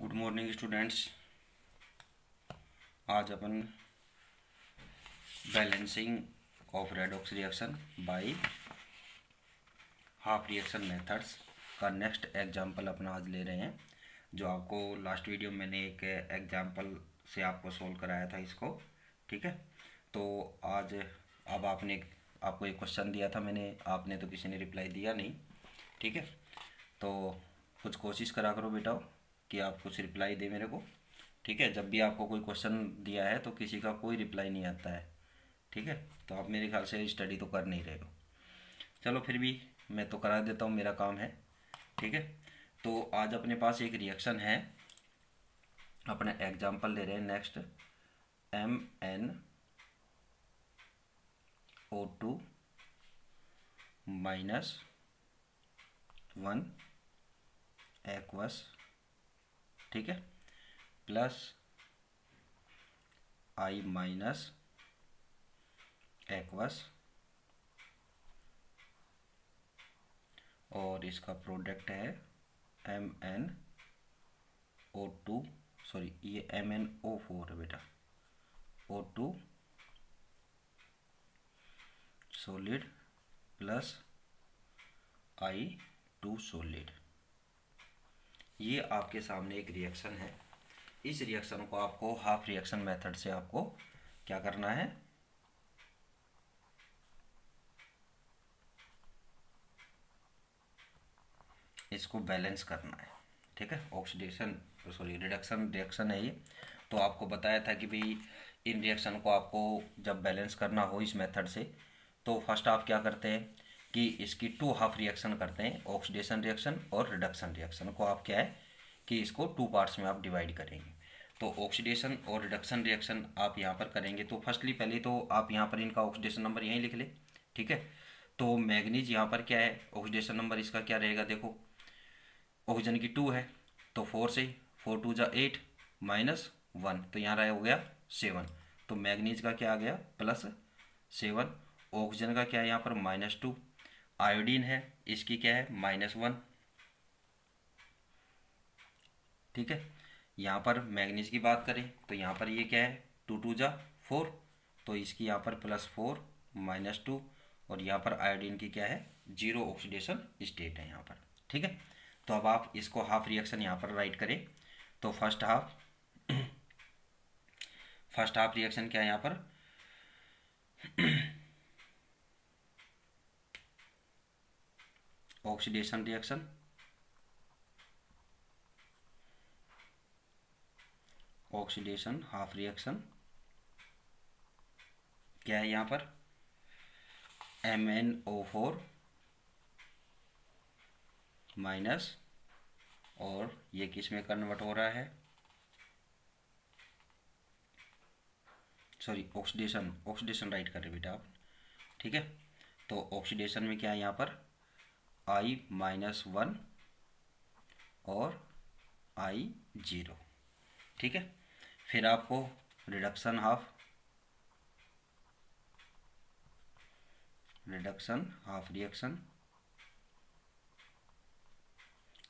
good morning students आज अपन balancing of redox reaction by half reaction methods का next example अपना आज ले रहे हैं जो आपको लास्ट वीडियो में मैंने एक एग्जांपल से आपको सोल्व कराया था इसको ठीक है तो आज अब आपने आपको एक क्वेश्चन दिया था मैंने आपने तो किसी ने रिप्लाई दिया नहीं ठीक है तो कुछ कोशिश करा करो बेटा कि आप कुछ रिप्लाई दे मेरे को ठीक है जब भी आपको कोई क्वेश्चन दिया है तो किसी का कोई रिप्लाई नहीं आता है ठीक है तो आप मेरे ख्याल से स्टडी तो कर नहीं रहे हो चलो फिर भी मैं तो करा देता हूँ मेरा काम है ठीक है तो आज अपने पास एक रिएक्शन है अपने एग्जाम्पल ले रहे हैं next M N O two minus one aqueous ठीक है प्लस आई माइनस एक्वस और इसका प्रोडक्ट है M N O two sorry ये एम एन ओ फोर है बेटा O two solid plus I two solid ये आपके सामने एक रिएक्शन है इस रिएक्शन को आपको हाफ रिएक्शन मेथड से आपको क्या करना है इसको बैलेंस करना है ठीक है ऑक्सीडेशन सॉरी रिडक्शन रिएक्शन है ये तो आपको बताया था कि भाई इन रिएक्शन को आपको जब बैलेंस करना हो इस मेथड से तो फर्स्ट आप क्या करते हैं कि इसकी टू हाफ रिएक्शन करते हैं ऑक्सीडेशन रिएक्शन और रिडक्शन रिएक्शन को आप क्या है कि इसको टू पार्ट्स में आप डिवाइड करेंगे तो ऑक्सीडेशन और रिडक्शन रिएक्शन आप यहाँ पर करेंगे तो फर्स्टली पहले तो आप यहाँ पर इनका ऑक्सीडेशन नंबर यहीं लिख ले ठीक है तो मैग्नीज यहाँ पर क्या है ऑक्सीडेशन नंबर इसका क्या रहेगा देखो ऑक्सीजन की टू है तो फोर से फोर टू जा एट माइनस वन तो यहाँ रहा हो गया सेवन तो मैग्नीज का क्या आ गया प्लस सेवन ऑक्सीजन का क्या है यहाँ पर माइनस टू आयोडीन है इसकी क्या है माइनस वन ठीक है यहां पर मैग्नीज की बात करें तो यहां पर ये क्या है टू टू जा फोर तो इसकी यहां पर प्लस फोर माइनस टू और यहाँ पर आयोडीन की क्या है जीरो ऑक्सीडेशन स्टेट है यहां पर ठीक है तो अब आप इसको हाफ रिएक्शन यहाँ पर राइट करें तो first half first half reaction क्या है यहाँ पर oxidation reaction oxidation half reaction क्या है यहां पर M N O four minus और ये किस में कन्वर्ट हो रहा है सॉरी ऑक्सीडेशन ऑक्सीडेशन राइट कर रहे बेटा आप ठीक है तो ऑक्सीडेशन में क्या है यहां पर आई माइनस वन और आई जीरो ठीक है फिर आपको reduction half reduction half reaction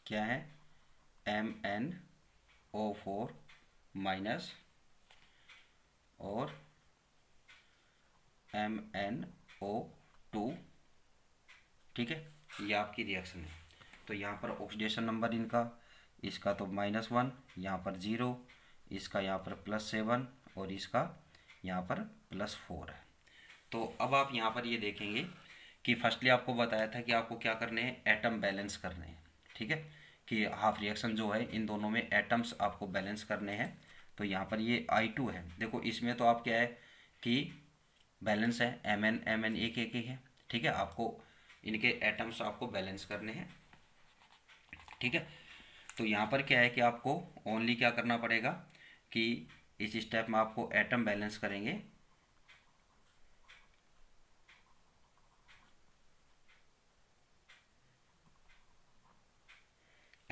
क्या है M N O four minus और एम एन ओ टू ठीक है ये आपकी रिएक्शन है तो यहाँ पर ऑक्सीडेशन नंबर इनका इसका तो माइनस वन यहाँ पर ज़ीरो इसका यहाँ पर प्लस सेवन और इसका यहाँ पर प्लस फोर है तो अब आप यहाँ पर ये यह देखेंगे कि फर्स्टली आपको बताया था कि आपको क्या करने हैं एटम बैलेंस करने हैं ठीक है कि हाफ रिएक्शन जो है इन दोनों में एटम्स आपको बैलेंस करने हैं तो यहाँ पर ये आई टू है देखो इसमें तो आप क्या है कि बैलेंस है एम एन एम एन एक एक है ठीक है आपको इनके एटम्स आपको बैलेंस करने हैं ठीक है तो यहाँ पर क्या है कि आपको ओनली क्या करना पड़ेगा कि इस स्टेप में आपको एटम बैलेंस करेंगे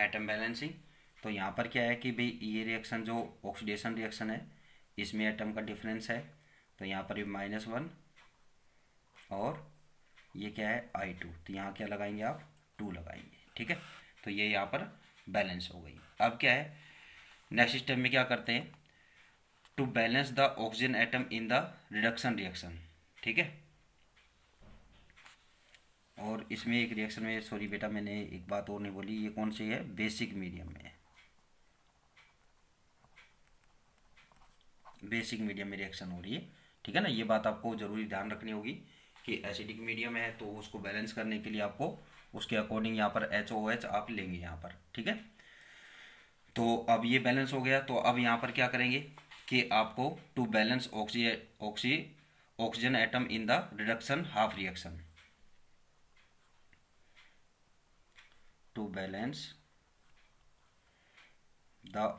एटम बैलेंसिंग तो यहाँ पर क्या है कि भाई ये रिएक्शन जो ऑक्सीडेशन रिएक्शन है इसमें एटम का डिफरेंस है तो यहाँ पर माइनस वन और ये क्या है आई टू तो यहाँ क्या लगाएंगे आप टू लगाएंगे ठीक है तो ये यहाँ पर बैलेंस हो गई अब क्या है नेक्स्ट स्टेप में क्या करते हैं to balance the oxygen atom in the reduction reaction ठीक है और इसमें एक रिएक्शन में सॉरी बेटा मैंने एक बात और नहीं बोली ये कौन सी है बेसिक मीडियम में बेसिक मीडियम में रिएक्शन हो रही है ठीक है ना ये बात आपको जरूरी ध्यान रखनी होगी कि एसिडिक मीडियम है तो उसको बैलेंस करने के लिए आपको उसके अकॉर्डिंग यहाँ पर एच ओ एच आप लेंगे यहाँ पर ठीक है तो अब ये बैलेंस हो गया तो अब यहाँ पर क्या करेंगे कि आपको to balance oxy oxy oxygen atom in the reduction half reaction to balance the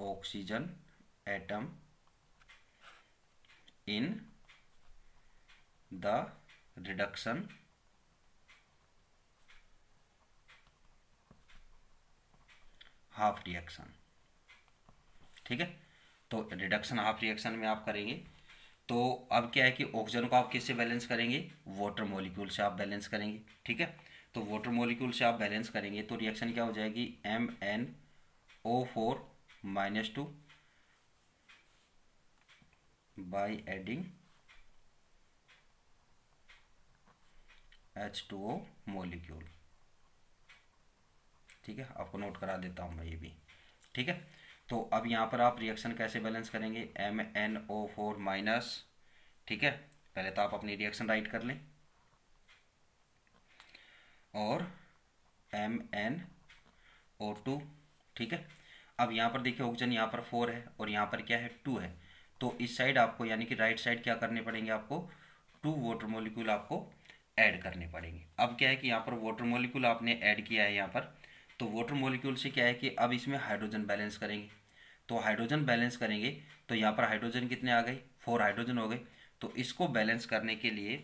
oxygen atom in the reduction half reaction ठीक है तो रिडक्शन हाफ रिएक्शन में आप करेंगे तो अब क्या है कि ऑक्सीजन को आप किससे बैलेंस करेंगे वाटर मॉलिक्यूल से आप बैलेंस करेंगे ठीक है तो वाटर मॉलिक्यूल से आप बैलेंस करेंगे तो रिएक्शन क्या हो जाएगी M N O four minus two by adding H two O molecule ठीक है आपको नोट करा देता हूँ मैं ये भी ठीक है तो अब यहाँ पर आप रिएक्शन कैसे बैलेंस करेंगे M N O four minus ठीक है पहले तो आप अपनी रिएक्शन राइट कर लें और एम एन ओ टू ठीक है अब यहाँ पर देखिए ऑक्सीजन यहाँ पर फोर है और यहाँ पर क्या है टू है तो इस साइड आपको यानी कि राइट साइड क्या करने पड़ेंगे आपको टू वाटर मोलिक्यूल आपको ऐड करने पड़ेंगे अब क्या है कि यहाँ पर वाटर मोलिक्यूल आपने ऐड किया है यहाँ पर तो वाटर मोलिक्यूल से क्या है कि अब इसमें हाइड्रोजन बैलेंस करेंगे तो हाइड्रोजन बैलेंस करेंगे तो यहाँ पर हाइड्रोजन कितने आ गए फोर हाइड्रोजन हो गए तो इसको बैलेंस करने के लिए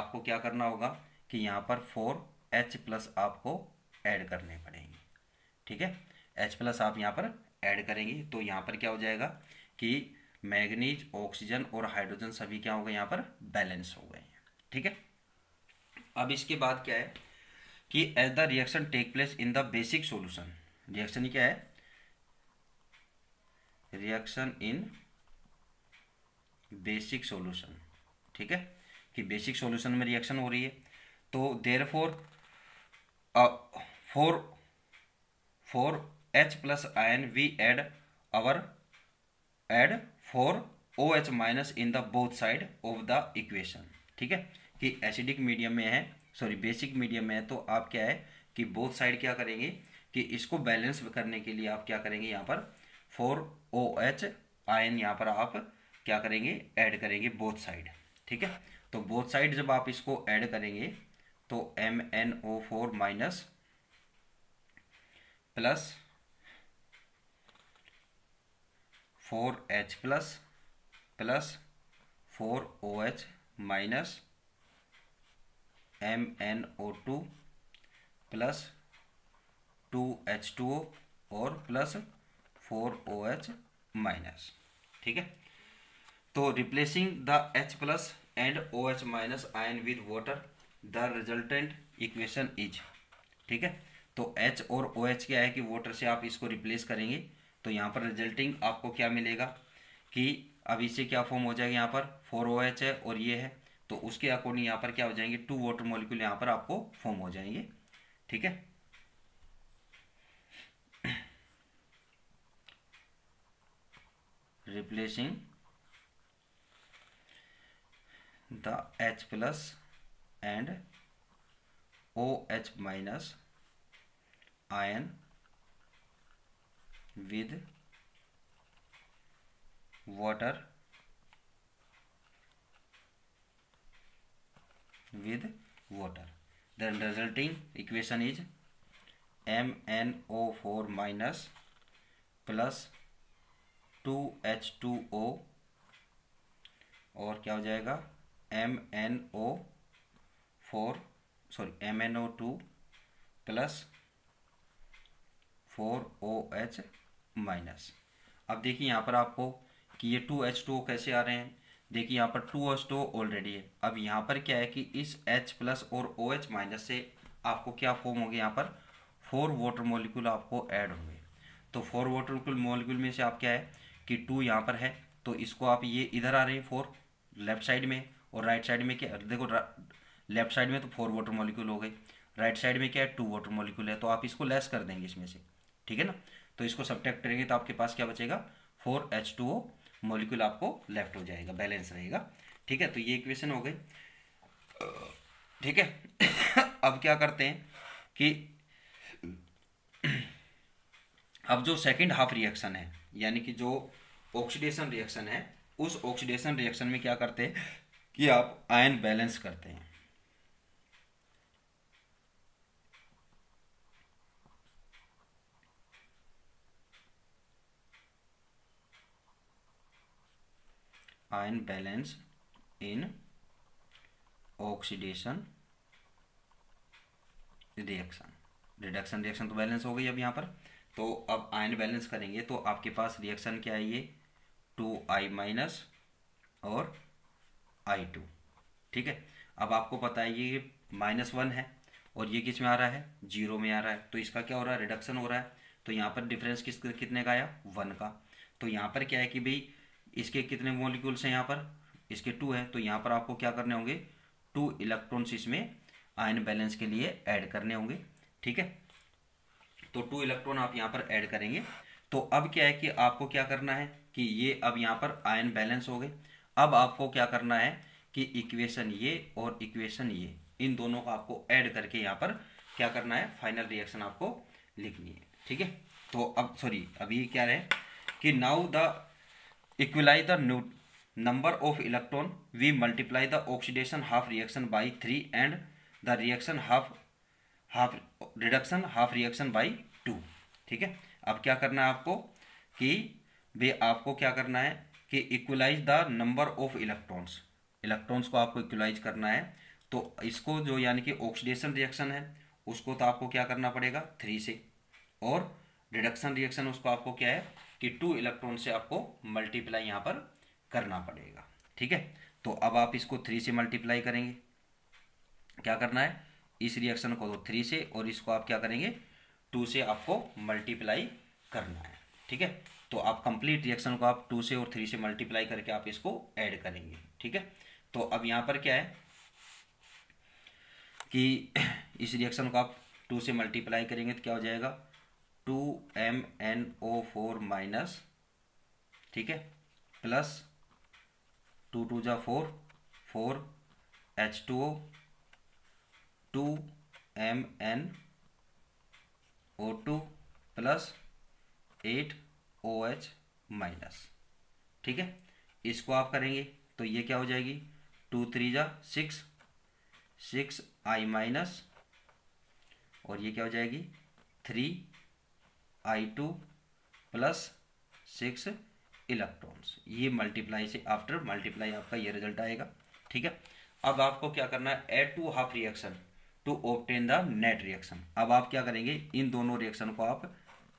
आपको क्या करना होगा कि यहाँ पर फोर एच प्लस आपको ऐड करने पड़ेंगे ठीक है एच प्लस आप यहाँ पर ऐड करेंगे तो यहाँ पर क्या हो जाएगा कि मैग्नीज ऑक्सीजन और हाइड्रोजन सभी क्या हो गए यहाँ पर बैलेंस हो गए ठीक है अब इसके बाद क्या है कि as the reaction take place in the basic solution reaction क्या है रिएक्शन इन बेसिक सोल्यूशन ठीक है कि बेसिक सोल्यूशन में रिएक्शन हो रही है तो there four four four H plus ion we add our add four O H minus in the both side of the equation ठीक है कि एसिडिक मीडियम में है सॉरी बेसिक मीडियम में है तो आप क्या है कि बोथ साइड क्या करेंगे कि इसको बैलेंस करने के लिए आप क्या करेंगे यहाँ पर फोर ओ एच आयन यहाँ पर आप क्या करेंगे ऐड करेंगे बोथ साइड ठीक है तो बोथ साइड जब आप इसको ऐड करेंगे तो M N O four minus plus four H plus plus four O H minus M N O two plus two H two O और plus four O H minus ठीक है तो replacing the H plus and O H minus ion with water the resultant equation is ठीक है तो H और O H क्या है कि वाटर से आप इसको रिप्लेस करेंगे तो यहाँ पर रिजल्टिंग आपको क्या मिलेगा कि अब इसे क्या फॉर्म हो जाएगा यहाँ पर फोर ओ एच है और ये है तो उसके अकॉर्डिंग यहाँ पर क्या हो जाएंगे टू वाटर मॉलिक्यूल यहाँ पर आपको फॉर्म हो जाएंगे ठीक है replacing the H plus and O H minus ion with water with resulting equation is M N O four minus plus two H two O और क्या हो जाएगा M N O four sorry M N O two plus four O H minus अब देखिए यहाँ पर आपको कि ये टू एच टू ओ कैसे आ रहे हैं देखिए यहाँ पर टू एच टू ऑलरेडी है अब यहाँ पर क्या है कि इस एच प्लस और ओ एच माइनस से आपको क्या फॉर्म होगी यहाँ पर फोर वाटर मॉलिक्यूल आपको ऐड होंगे तो फोर वाटर मॉलिक्यूल में से आप क्या है कि टू यहाँ पर है तो इसको आप ये इधर आ रहे हैं फोर लेफ्ट साइड में और राइट साइड में क्या देखो लेफ्ट साइड में तो फोर वाटर मॉलिक्यूल हो गए राइट साइड में क्या है टू वाटर मॉलिक्यूल है तो आप इसको लेस कर देंगे इसमें से ठीक है ना तो इसको सब्ट्रैक्ट करेंगे तो आपके पास क्या बचेगा four H two O molecule आपको लेफ्ट हो जाएगा बैलेंस रहेगा ठीक है तो ये इक्वेशन हो गई ठीक है अब क्या करते हैं कि अब जो सेकंड हाफ रिएक्शन है यानी कि जो ऑक्सीडेशन रिएक्शन है उस ऑक्सीडेशन रिएक्शन में क्या करते हैं कि आप आयन बैलेंस करते हैं ion balance in oxidation reaction reduction reaction तो बैलेंस हो गई अब यहाँ पर तो अब आयन बैलेंस करेंगे तो आपके पास रिएक्शन क्या है ये टू आई माइनस और आई टू ठीक है अब आपको पता है ये माइनस वन है और ये किस में आ रहा है जीरो में आ रहा है तो इसका क्या हो रहा है रिडक्शन हो रहा है तो यहाँ पर डिफरेंस किस कितने का आया वन का तो यहाँ पर क्या है कि भाई इसके कितने मॉलिक्यूल्स हैं यहाँ पर इसके टू है तो यहाँ पर आपको क्या करने होंगे टू इलेक्ट्रॉन्स इसमें आयन बैलेंस के लिए ऐड करने होंगे ठीक है तो टू इलेक्ट्रॉन आप यहाँ पर ऐड करेंगे तो अब क्या है कि आपको क्या करना है कि ये अब यहाँ पर आयन बैलेंस हो गए अब आपको क्या करना है कि इक्वेशन ये और इक्वेशन ये इन दोनों को आपको ऐड करके यहाँ पर क्या करना है फाइनल रिएक्शन आपको लिखनी है ठीक है तो अब सॉरी अभी क्या है कि now the equalize the number of electron we multiply the oxidation half reaction by three and the reaction half half reduction half reaction by two ठीक है अब क्या करना है आपको कि वे आपको क्या करना है कि equalize the number of electrons electrons को आपको इक्वलाइज करना है तो इसको जो यानी कि ऑक्सीडेशन रिएक्शन है उसको तो आपको क्या करना पड़ेगा थ्री से और रिडक्शन रिएक्शन उसको आपको क्या है कि टू इलेक्ट्रॉन से आपको मल्टीप्लाई यहाँ पर करना पड़ेगा ठीक है तो अब आप इसको थ्री से मल्टीप्लाई करेंगे क्या करना है इस रिएक्शन को दो तो थ्री से और इसको आप क्या करेंगे टू से आपको मल्टीप्लाई करना है ठीक है तो आप कंप्लीट रिएक्शन को आप टू से और थ्री से मल्टीप्लाई करके आप इसको ऐड करेंगे ठीक है तो अब यहां पर क्या है कि इस रिएक्शन को आप टू से मल्टीप्लाई करेंगे तो क्या हो जाएगा two M N O four minus ठीक है प्लस टू टू जा four four H two O two M N O two plus eight O H minus ठीक है इसको आप करेंगे तो ये क्या हो जाएगी टू थ्री जा सिक्स सिक्स आई माइनस और ये क्या हो जाएगी three I two plus six electrons ये मल्टीप्लाई से आफ्टर मल्टीप्लाई आपका ये रिजल्ट आएगा ठीक है अब आपको क्या करना है add two half reaction to obtain the net reaction अब आप क्या करेंगे इन दोनों रिएक्शन को आप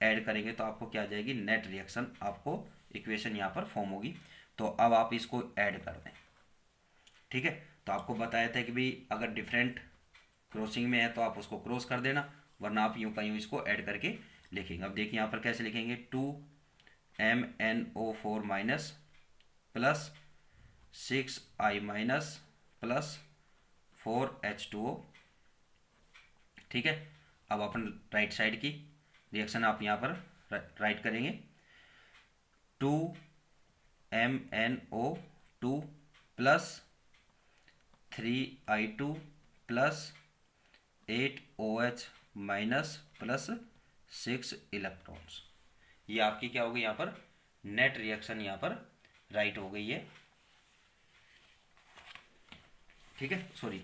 ऐड करेंगे तो आपको क्या आ जाएगी नेट रिएक्शन आपको इक्वेशन यहाँ पर फॉर्म होगी तो अब आप इसको ऐड कर दें ठीक है तो आपको बताया था कि भाई अगर डिफरेंट क्रॉसिंग में है तो आप उसको क्रॉस कर देना वरना आप यूं का यूं इसको ऐड करके लिखेंगे अब देखिए यहाँ पर कैसे लिखेंगे two M N O four minus plus six I minus plus four H two O ठीक है अब अपन राइट साइड की रिएक्शन आप यहाँ पर राइट करेंगे two M N O two plus three I two plus eight O H minus plus six electrons ये आपकी क्या हो गई यहाँ पर नेट रिएक्शन यहाँ पर राइट हो गई है ठीक है सॉरी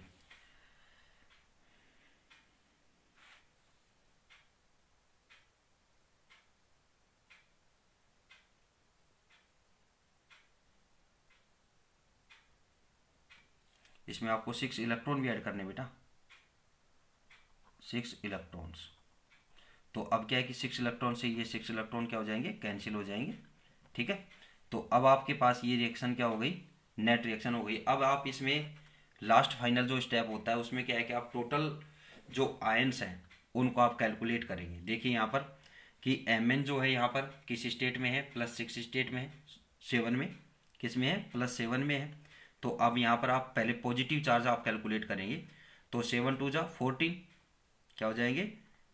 इसमें आपको सिक्स इलेक्ट्रॉन भी ऐड करने बेटा सिक्स इलेक्ट्रॉन्स तो अब क्या है कि सिक्स इलेक्ट्रॉन से ये सिक्स इलेक्ट्रॉन क्या हो जाएंगे कैंसिल हो जाएंगे ठीक है तो अब आपके पास ये रिएक्शन क्या हो गई नेट रिएक्शन हो गई अब आप इसमें लास्ट फाइनल जो स्टेप होता है उसमें क्या है कि आप टोटल जो आयन्स हैं उनको आप कैलकुलेट करेंगे देखिए यहाँ पर कि एम जो है यहाँ पर किस स्टेट में है प्लस सिक्स स्टेट में है सेवन में किस में है प्लस सेवन में है तो अब यहाँ पर आप पहले पॉजिटिव चार्ज आप कैलकुलेट करेंगे तो सेवन टू जा फोर्टीन क्या हो जाएंगे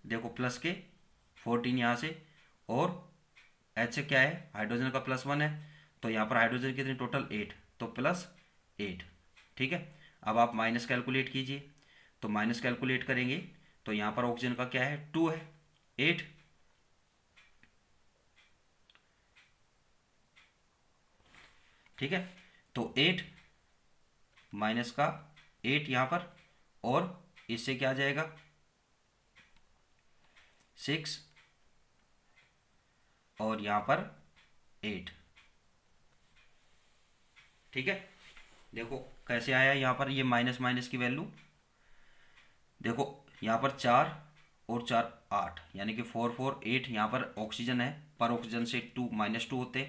देखो प्लस के फोर्टीन यहाँ से और एच क्या है हाइड्रोजन का प्लस वन है तो यहाँ पर हाइड्रोजन कितने टोटल एट तो प्लस एट ठीक है अब आप माइनस कैलकुलेट कीजिए तो माइनस कैलकुलेट करेंगे तो यहाँ पर ऑक्सीजन का क्या है टू है एट ठीक है तो एट माइनस का एट यहां पर और इससे क्या आ जाएगा सिक्स और यहाँ पर एट ठीक है देखो कैसे आया यहाँ पर ये माइनस माइनस की वैल्यू देखो यहां पर चार और चार आठ यानी कि फोर फोर एट यहाँ पर ऑक्सीजन है पर ऑक्सीजन से टू माइनस टू होते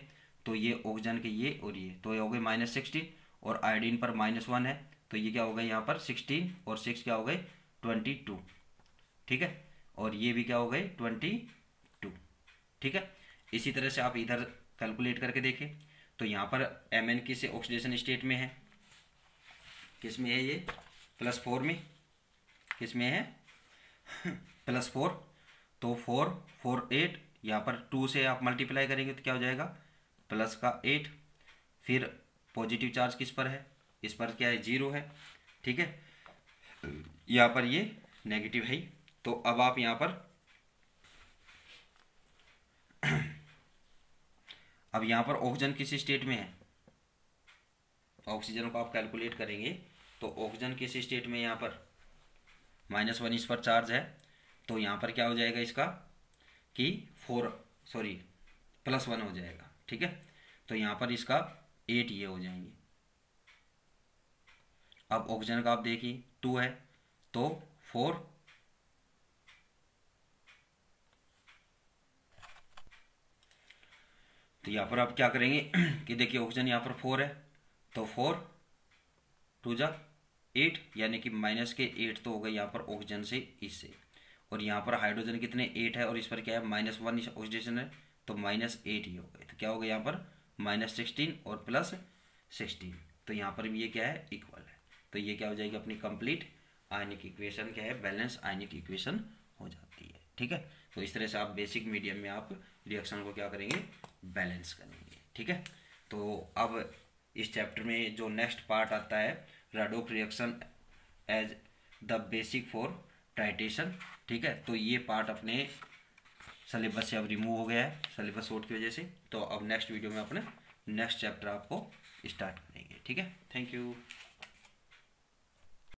तो ये ऑक्सीजन के ये और ये तो ये हो गए माइनस सिक्सटीन और आयोडीन पर माइनस वन है तो ये क्या हो गए यहाँ पर सिक्सटीन और सिक्स क्या हो गए ट्वेंटी टू ठीक है और ये भी क्या हो गए ट्वेंटी टू ठीक है इसी तरह से आप इधर कैलकुलेट करके देखें तो यहाँ पर एम एन किस ऑक्सीडेशन स्टेट में है किस में है ये प्लस फोर में किस में है प्लस फोर तो फोर फोर एट यहाँ पर टू से आप मल्टीप्लाई करेंगे तो क्या हो जाएगा प्लस का एट फिर पॉजिटिव चार्ज किस पर है इस पर क्या है जीरो है ठीक है यहाँ पर ये नेगेटिव है तो अब आप यहाँ पर अब यहां पर ऑक्सीजन किस स्टेट में है ऑक्सीजन को आप कैलकुलेट करेंगे तो ऑक्सीजन किस स्टेट में यहां पर माइनस वन इस पर चार्ज है तो यहां पर क्या हो जाएगा इसका कि फोर सॉरी प्लस वन हो जाएगा ठीक है तो यहां पर इसका एट ये हो जाएंगे अब ऑक्सीजन का आप देखिए टू है तो फोर तो यहाँ पर आप क्या करेंगे कि देखिए ऑक्सीजन यहाँ पर फोर है तो फोर टू जा एट यानी कि माइनस के एट तो हो गए यहाँ पर ऑक्सीजन से इससे और यहाँ पर हाइड्रोजन कितने एट है और इस पर क्या है माइनस वन ऑक्सीजन है तो माइनस एट ही हो गए तो क्या हो गया यहाँ पर माइनस सिक्सटीन और प्लस सिक्सटीन तो यहाँ पर भी ये क्या है इक्वल है तो ये क्या हो जाएगी अपनी कंप्लीट आयनिक इक्वेशन क्या है बैलेंस आयनिक इक्वेशन हो जाती है ठीक है तो इस तरह से आप बेसिक मीडियम में आप रिएक्शन को क्या करेंगे बैलेंस करेंगे ठीक है तो अब इस चैप्टर में जो नेक्स्ट पार्ट आता है redox reaction as the basic for titration ठीक है तो ये पार्ट अपने सिलेबस से अब रिमूव हो गया है सिलेबस शोट की वजह से तो अब नेक्स्ट वीडियो में अपने नेक्स्ट चैप्टर आपको स्टार्ट करेंगे ठीक है थैंक यू